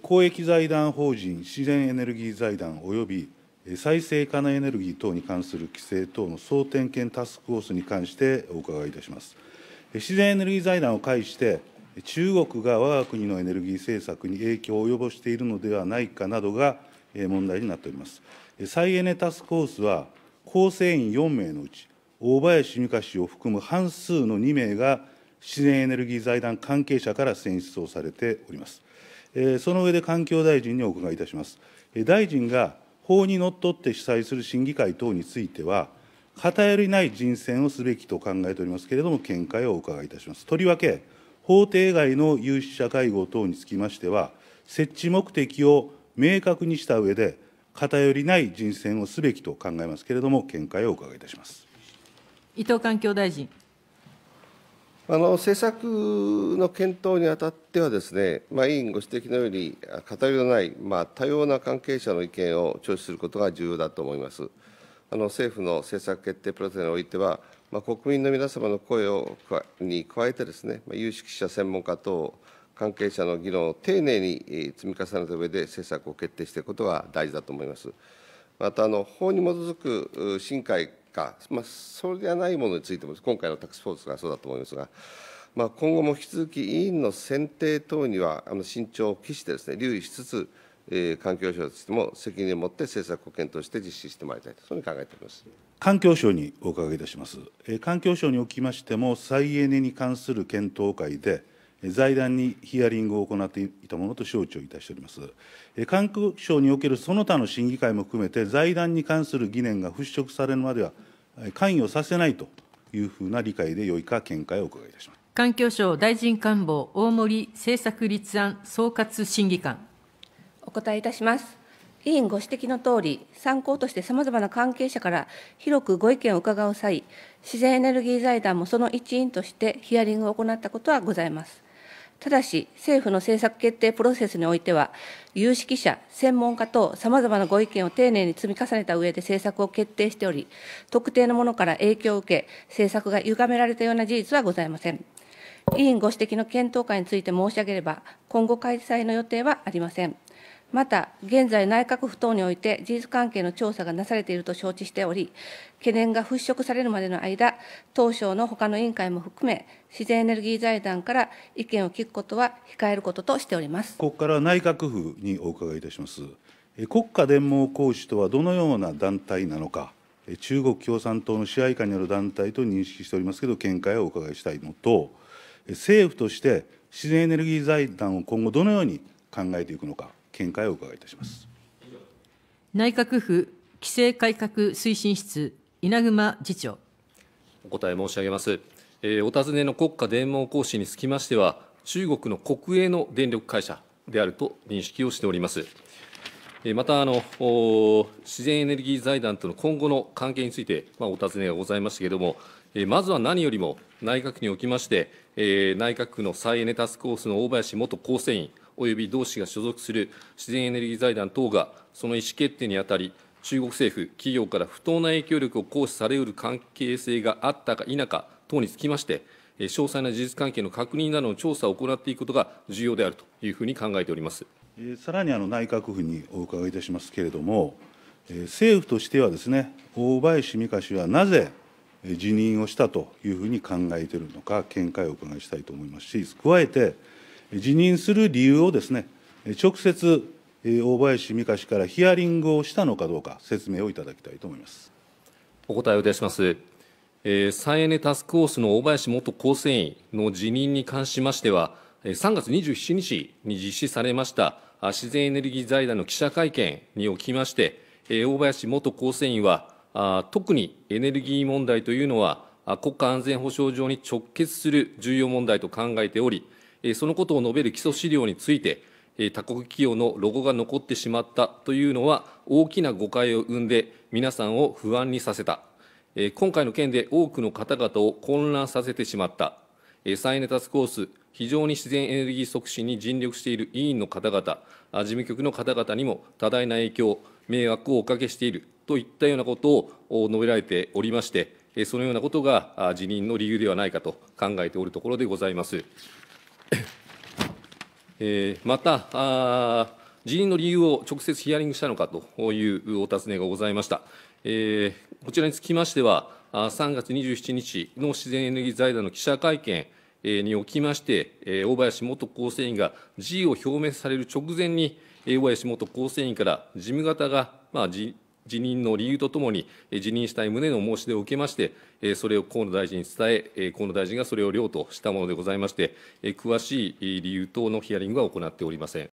公益財団法人自然エネルギー財団および再生可能エネルギー等に関する規制等の総点検タスクフォースに関してお伺いいたします。自然エネルギー財団を介して、中国が我が国のエネルギー政策に影響を及ぼしているのではないかなどが問題になっております。再エネタスクフォースは、構成員4名のうち、大林美香氏を含む半数の2名が、自然エネルギー財団関係者から選出をされております。その上で環境大臣にお伺いいたします。大臣が法にのっとって主催する審議会等については、偏りない人選をすべきと考えておりますけれども、見解をお伺いいたします。とりわけ、法定外の有識者会合等につきましては、設置目的を明確にした上で、偏りない人選をすべきと考えますけれども、見解をお伺いいたします。伊藤環境大臣。あの政策の検討にあたってはですね、まあ、委員ご指摘のように、偏りのない、まあ、多様な関係者の意見を聴取することが重要だと思います。あの政府の政策決定プロセスにおいては、まあ、国民の皆様の声をに加えてですね、ま有識者、専門家等、関係者の議論を丁寧に積み重ねた上で政策を決定していくことが大事だと思います。またあの法に基づく会か、まあ、それではないものについても、今回のタックスフォースがそうだと思いますが、まあ、今後も引き続き委員の選定等にはあの慎重を期してです、ね、留意しつつ、えー、環境省としても責任を持って政策を検討して実施してまいりたいと、そういうふうに考えております環境省にお伺いいたします。えー、環境省におきましても、再エネに関する検討会で、財団にヒアリングを行っていたものと承知をいたしております。環境省におけるその他の審議会も含めて、財団に関する疑念が払拭されるまでは関与させないというふうな理解でよいか、見解をお伺いいたします。環境省大臣官房大森政策立案総括審議官。お答えいたします。委員ご指摘のとおり、参考としてさまざまな関係者から広くご意見を伺う際、自然エネルギー財団もその一員としてヒアリングを行ったことはございます。ただし、政府の政策決定プロセスにおいては、有識者、専門家等、さまざまなご意見を丁寧に積み重ねた上で政策を決定しており、特定のものから影響を受け、政策が歪められたような事実はございません。委員ご指摘の検討会について申し上げれば、今後開催の予定はありません。また、現在、内閣府等において事実関係の調査がなされていると承知しており、懸念が払拭されるまでの間、当省の他の委員会も含め、自然エネルギー財団から意見を聞くことは控えることとしておりますここから内閣府にお伺いいたします。国家電網工使とはどのような団体なのか、中国共産党の支配下にある団体と認識しておりますけど、見解をお伺いしたいのと、政府として自然エネルギー財団を今後、どのように考えていくのか。見解をお伺いいたします内閣府規制改革推進室、稲熊次長。お答え申し上げます。えー、お尋ねの国家電網行使につきましては、中国の国営の電力会社であると認識をしております。えまたあの、自然エネルギー財団との今後の関係について、まあ、お尋ねがございましたけれども、えまずは何よりも内閣におきまして、え内閣府の再エネタスクコースの大林元構成員、及び同氏が所属する自然エネルギー財団等が、その意思決定にあたり、中国政府、企業から不当な影響力を行使されうる関係性があったか否か等につきまして、詳細な事実関係の確認などの調査を行っていくことが重要であるというふうに考えておりますさらにあの内閣府にお伺いいたしますけれども、政府としてはですね、大林美香氏はなぜ辞任をしたというふうに考えているのか、見解をお伺いしたいと思いますし、加えて、辞任する理由をですね、直接、大林美香氏からヒアリングをしたのかどうか、説明をいただきたいと思いますお答えをいたします。再エネタスクフォースの大林元構成員の辞任に関しましては、3月27日に実施されました自然エネルギー財団の記者会見におきまして、大林元構成員は、特にエネルギー問題というのは、国家安全保障上に直結する重要問題と考えており、そのことを述べる基礎資料について、他国企業のロゴが残ってしまったというのは、大きな誤解を生んで、皆さんを不安にさせた、今回の件で多くの方々を混乱させてしまった、再エネタスクコース、非常に自然エネルギー促進に尽力している委員の方々、事務局の方々にも多大な影響、迷惑をおかけしているといったようなことを述べられておりまして、そのようなことが辞任の理由ではないかと考えておるところでございます。えー、またあ、辞任の理由を直接ヒアリングしたのかというお尋ねがございました。えー、こちらにつきましては、3月27日の自然エネルギー財団の記者会見におきまして、大林元構成員が辞意を表明される直前に、大林元構成員から事務方が、まあ、辞任の理由とともに、辞任したい旨の申し出を受けまして、それを河野大臣に伝え、河野大臣がそれを了としたものでございまして、詳しい理由等のヒアリングは行っておりません。